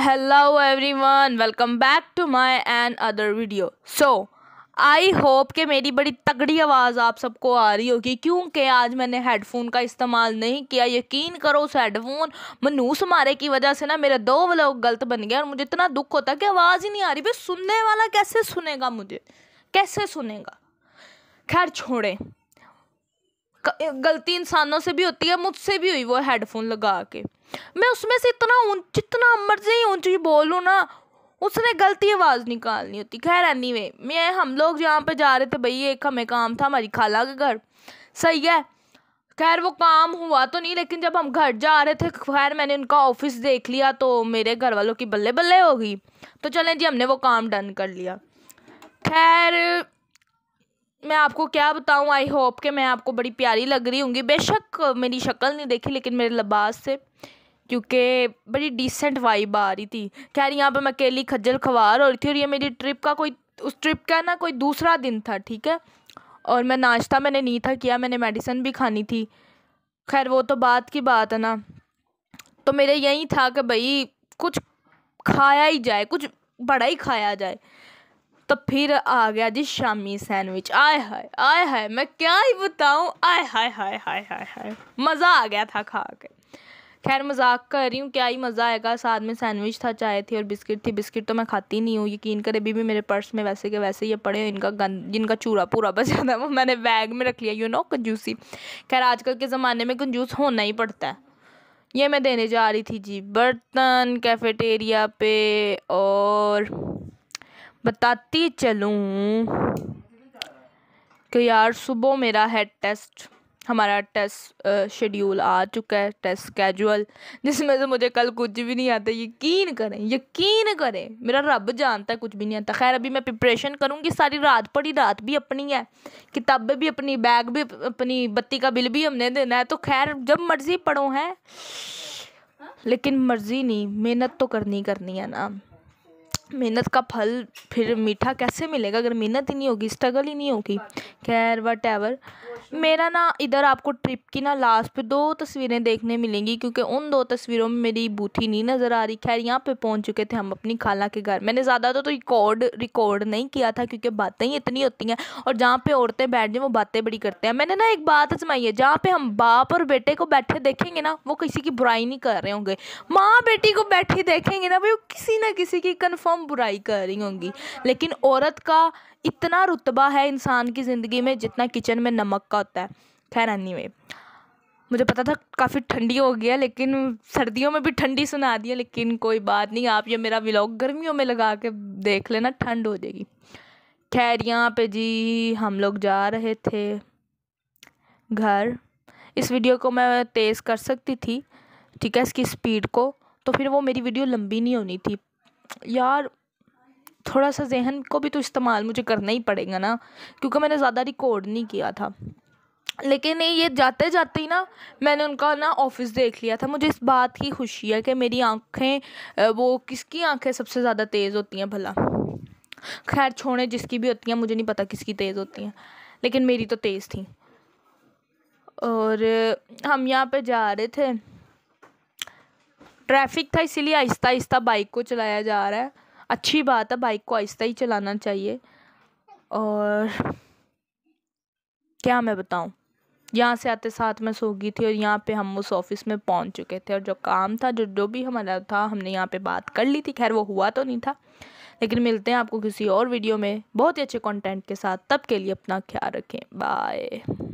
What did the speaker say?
hello everyone welcome back to my and other video so I hope कि मेरी बड़ी तगड़ी आवाज़ आप सबको आ रही होगी क्योंकि आज मैंने हेडफोन का इस्तेमाल नहीं किया यकीन करो उस हेडफोन मनूस मारे की वजह से ना मेरे दो व्लॉग गलत बन गए और मुझे इतना दुख होता कि आवाज़ ही नहीं आ रही भाई सुनने वाला कैसे सुनेगा मुझे कैसे सुनेगा खैर छोड़ें गलती इंसानों से भी होती है मुझसे भी हुई वो हेडफोन लगा के मैं उसमें से इतना जितना मर्जी ऊंची बोलूँ ना उसने गलती आवाज़ निकालनी होती खैर एनी वे मैं हम लोग जहाँ पे जा रहे थे भाई एक हमें काम था हमारी खाला के घर सही है खैर वो काम हुआ तो नहीं लेकिन जब हम घर जा रहे थे खैर मैंने उनका ऑफिस देख लिया तो मेरे घर वालों की बल्ले बल्ले हो गई तो चलें जी हमने वो काम डन कर लिया खैर मैं आपको क्या बताऊं आई होप कि मैं आपको बड़ी प्यारी लग रही होंगी बेशक मेरी शक्ल नहीं देखी लेकिन मेरे लबास से क्योंकि बड़ी डिसेंट वाइब आ रही थी कह रही यहाँ पर मैं अकेली खज्जल खवार हो रही थी और ये मेरी ट्रिप का कोई उस ट्रिप का ना कोई दूसरा दिन था ठीक है और मैं नाश्ता मैंने नहीं था किया मैंने मेडिसिन भी खानी थी खैर वो तो बात की बात है ना तो मेरे यही था कि भाई कुछ खाया ही जाए कुछ बड़ा ही खाया जाए तो फिर आ गया जी शामी सैंडविच आय हाय आय हाय मैं क्या ही बताऊँ आय हाय हाय हाय हाय हाय मज़ा आ गया था खा के खैर मजाक कर रही हूँ क्या ही मज़ा आएगा साथ में सैंडविच था चाय थी और बिस्किट थी बिस्किट तो मैं खाती नहीं हूँ यकीन करे अभी भी मेरे पर्स में वैसे के वैसे ये पड़े इनका गंद जिनका चूरा पूरा जाता है वो मैंने बैग में रख लिया यू नो कंजूसी खैर आजकल के ज़माने में कंजूस होना ही पड़ता है ये मैं देने जा रही थी जी बर्तन कैफेटेरिया पे और बताती चलूँ कि यार सुबह मेरा है टेस्ट हमारा टेस्ट शेड्यूल आ चुका है टेस्ट कैजुअल जिसमें से मुझे कल कुछ भी नहीं आता यकीन करें यकीन करें मेरा रब जानता है कुछ भी नहीं आता खैर अभी मैं प्रिपरेशन करूँगी सारी रात पड़ी रात भी अपनी है किताबें भी अपनी बैग भी अपनी बत्ती का बिल भी हमने देना है तो खैर जब मर्ज़ी पढ़ो हैं लेकिन मर्ज़ी नहीं मेहनत तो करनी करनी है ना मेहनत का फल फिर मीठा कैसे मिलेगा अगर मेहनत ही नहीं होगी स्ट्रगल ही नहीं होगी खैर वट एवर मेरा ना इधर आपको ट्रिप की ना लास्ट पे दो तस्वीरें देखने मिलेंगी क्योंकि उन दो तस्वीरों में मेरी बूथी नहीं नज़र आ रही खैर यहाँ पे पहुँच चुके थे हम अपनी खाला के घर मैंने ज़्यादा तो रिकॉर्ड तो रिकॉर्ड नहीं किया था क्योंकि बातें ही इतनी होती हैं और जहाँ पर औरतें बैठ जाएँ वो बातें बड़ी करते हैं मैंने ना एक बात आजमाई है जहाँ पर हम बाप और बेटे को बैठे देखेंगे ना वो किसी की बुराई नहीं कर रहे होंगे माँ बेटी को बैठी देखेंगे ना भाई किसी ना किसी की कन्फर्म तमाम बुराई कर रही होंगी लेकिन औरत का इतना रुतबा है इंसान की ज़िंदगी में जितना किचन में नमक का होता है खैर अन्नी में मुझे पता था काफ़ी ठंडी हो गया लेकिन सर्दियों में भी ठंडी सुना दी है लेकिन कोई बात नहीं आप ये मेरा व्लॉग गर्मियों में लगा के देख लेना ठंड हो जाएगी खैर यहाँ पे जी हम लोग जा रहे थे घर इस वीडियो को मैं तेज़ कर सकती थी ठीक है इसकी स्पीड को तो फिर वो मेरी वीडियो लंबी नहीं होनी थी यार थोड़ा सा जहन को भी तो इस्तेमाल मुझे करना ही पड़ेगा ना क्योंकि मैंने ज़्यादा रिकॉर्ड नहीं किया था लेकिन ये जाते जाते ही ना मैंने उनका ना ऑफिस देख लिया था मुझे इस बात की खुशी है कि मेरी आंखें वो किसकी आंखें सबसे ज़्यादा तेज़ होती हैं भला खैर छोड़े जिसकी भी होती हैं मुझे नहीं पता किसकी तेज़ होती हैं लेकिन मेरी तो तेज़ थी और हम यहाँ पे जा रहे थे ट्रैफिक था इसीलिए आहिस्ता आहिस्ता बाइक को चलाया जा रहा है अच्छी बात है बाइक को आहिस्ता ही चलाना चाहिए और क्या मैं बताऊँ यहाँ से आते साथ में सो गई थी और यहाँ पे हम उस ऑफिस में पहुँच चुके थे और जो काम था जो जो भी हमारा था हमने यहाँ पे बात कर ली थी खैर वो हुआ तो नहीं था लेकिन मिलते हैं आपको किसी और वीडियो में बहुत ही अच्छे कंटेंट के साथ तब के लिए अपना ख्याल रखें बाय